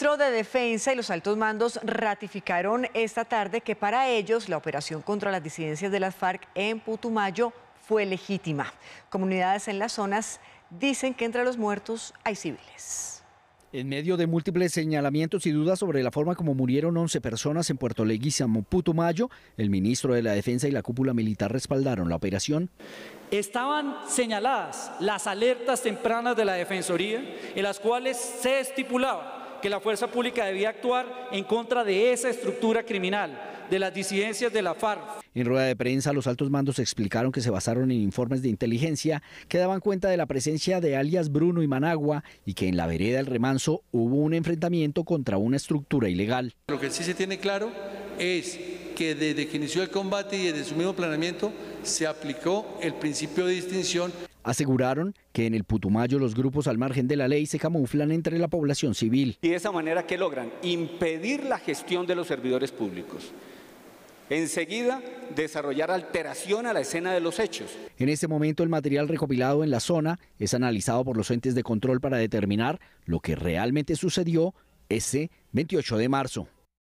ministro de Defensa y los altos mandos ratificaron esta tarde que para ellos la operación contra las disidencias de las FARC en Putumayo fue legítima. Comunidades en las zonas dicen que entre los muertos hay civiles. En medio de múltiples señalamientos y dudas sobre la forma como murieron 11 personas en Puerto Leguízamo, Putumayo, el ministro de la Defensa y la cúpula militar respaldaron la operación. Estaban señaladas las alertas tempranas de la Defensoría, en las cuales se estipulaba que la fuerza pública debía actuar en contra de esa estructura criminal, de las disidencias de la FARC. En rueda de prensa, los altos mandos explicaron que se basaron en informes de inteligencia que daban cuenta de la presencia de alias Bruno y Managua y que en la vereda del remanso hubo un enfrentamiento contra una estructura ilegal. Lo que sí se tiene claro es que desde que inició el combate y desde su mismo planeamiento se aplicó el principio de distinción Aseguraron que en el Putumayo los grupos al margen de la ley se camuflan entre la población civil. Y de esa manera, que logran? Impedir la gestión de los servidores públicos. Enseguida, desarrollar alteración a la escena de los hechos. En ese momento, el material recopilado en la zona es analizado por los entes de control para determinar lo que realmente sucedió ese 28 de marzo.